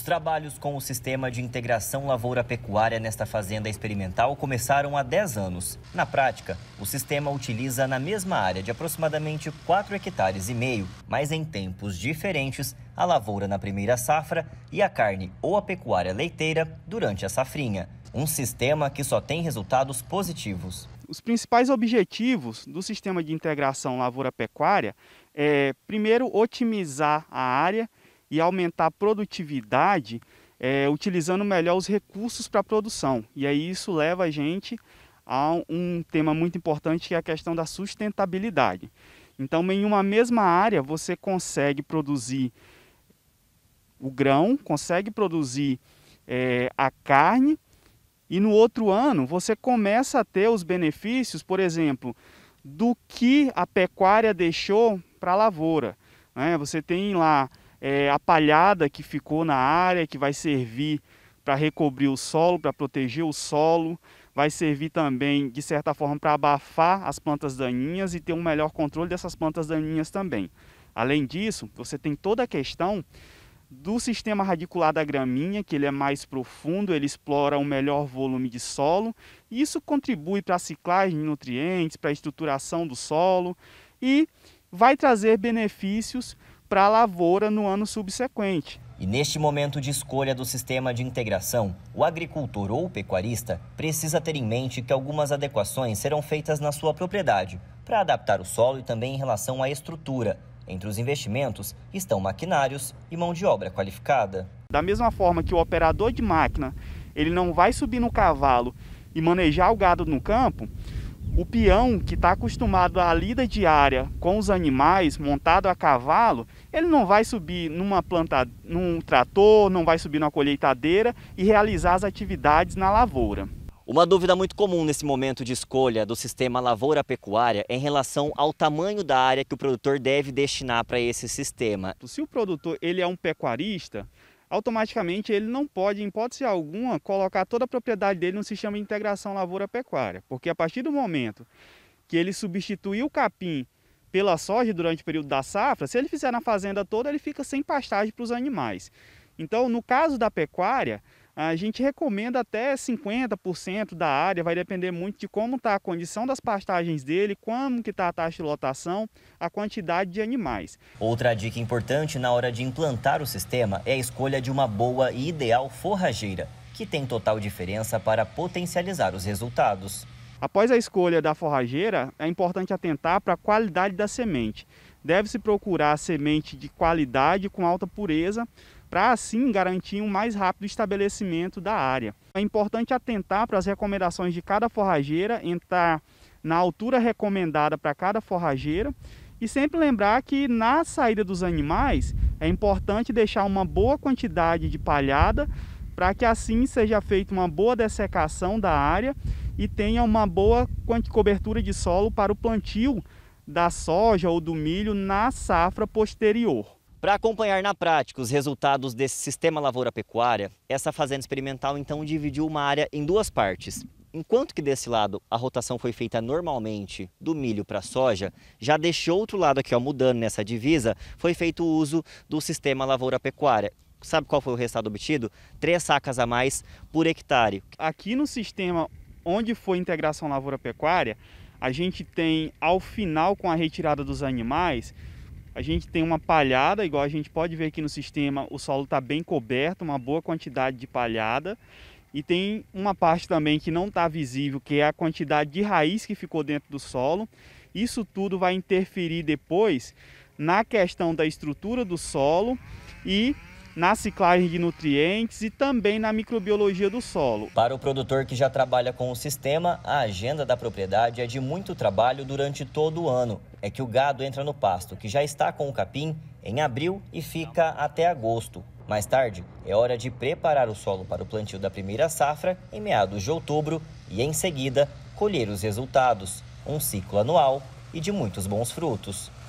Os trabalhos com o sistema de integração lavoura-pecuária nesta fazenda experimental começaram há 10 anos. Na prática, o sistema utiliza na mesma área de aproximadamente 4 hectares e meio, mas em tempos diferentes, a lavoura na primeira safra e a carne ou a pecuária leiteira durante a safrinha. Um sistema que só tem resultados positivos. Os principais objetivos do sistema de integração lavoura-pecuária é, primeiro, otimizar a área e aumentar a produtividade é, utilizando melhor os recursos para a produção. E aí isso leva a gente a um tema muito importante que é a questão da sustentabilidade. Então, em uma mesma área, você consegue produzir o grão, consegue produzir é, a carne, e no outro ano você começa a ter os benefícios, por exemplo, do que a pecuária deixou para a lavoura. Né? Você tem lá é, a palhada que ficou na área, que vai servir para recobrir o solo, para proteger o solo, vai servir também, de certa forma, para abafar as plantas daninhas e ter um melhor controle dessas plantas daninhas também. Além disso, você tem toda a questão do sistema radicular da graminha, que ele é mais profundo, ele explora um melhor volume de solo, e isso contribui para a ciclagem de nutrientes, para a estruturação do solo e vai trazer benefícios para a lavoura no ano subsequente. E neste momento de escolha do sistema de integração, o agricultor ou o pecuarista precisa ter em mente que algumas adequações serão feitas na sua propriedade para adaptar o solo e também em relação à estrutura. Entre os investimentos estão maquinários e mão de obra qualificada. Da mesma forma que o operador de máquina, ele não vai subir no cavalo e manejar o gado no campo, o peão que está acostumado à lida diária com os animais, montado a cavalo, ele não vai subir numa planta, num trator, não vai subir numa colheitadeira e realizar as atividades na lavoura. Uma dúvida muito comum nesse momento de escolha do sistema lavoura-pecuária é em relação ao tamanho da área que o produtor deve destinar para esse sistema. Se o produtor ele é um pecuarista, automaticamente ele não pode, em hipótese alguma, colocar toda a propriedade dele no sistema de integração lavoura-pecuária, porque a partir do momento que ele substituir o capim pela soja durante o período da safra, se ele fizer na fazenda toda, ele fica sem pastagem para os animais. Então, no caso da pecuária, a gente recomenda até 50% da área, vai depender muito de como está a condição das pastagens dele, como que está a taxa de lotação, a quantidade de animais. Outra dica importante na hora de implantar o sistema é a escolha de uma boa e ideal forrageira, que tem total diferença para potencializar os resultados. Após a escolha da forrageira, é importante atentar para a qualidade da semente. Deve-se procurar semente de qualidade com alta pureza, para assim garantir um mais rápido estabelecimento da área. É importante atentar para as recomendações de cada forrageira, entrar na altura recomendada para cada forrageira e sempre lembrar que na saída dos animais é importante deixar uma boa quantidade de palhada para que assim seja feita uma boa dessecação da área e tenha uma boa cobertura de solo para o plantio da soja ou do milho na safra posterior. Para acompanhar na prática os resultados desse sistema lavoura-pecuária, essa fazenda experimental então dividiu uma área em duas partes. Enquanto que desse lado a rotação foi feita normalmente do milho para soja, já deste outro lado aqui, ó, mudando nessa divisa, foi feito o uso do sistema lavoura-pecuária. Sabe qual foi o resultado obtido? Três sacas a mais por hectare. Aqui no sistema onde foi integração lavoura-pecuária, a gente tem ao final com a retirada dos animais a gente tem uma palhada, igual a gente pode ver aqui no sistema, o solo está bem coberto, uma boa quantidade de palhada. E tem uma parte também que não está visível, que é a quantidade de raiz que ficou dentro do solo. Isso tudo vai interferir depois na questão da estrutura do solo e na ciclagem de nutrientes e também na microbiologia do solo. Para o produtor que já trabalha com o sistema, a agenda da propriedade é de muito trabalho durante todo o ano. É que o gado entra no pasto, que já está com o capim, em abril e fica até agosto. Mais tarde, é hora de preparar o solo para o plantio da primeira safra em meados de outubro e, em seguida, colher os resultados. Um ciclo anual e de muitos bons frutos.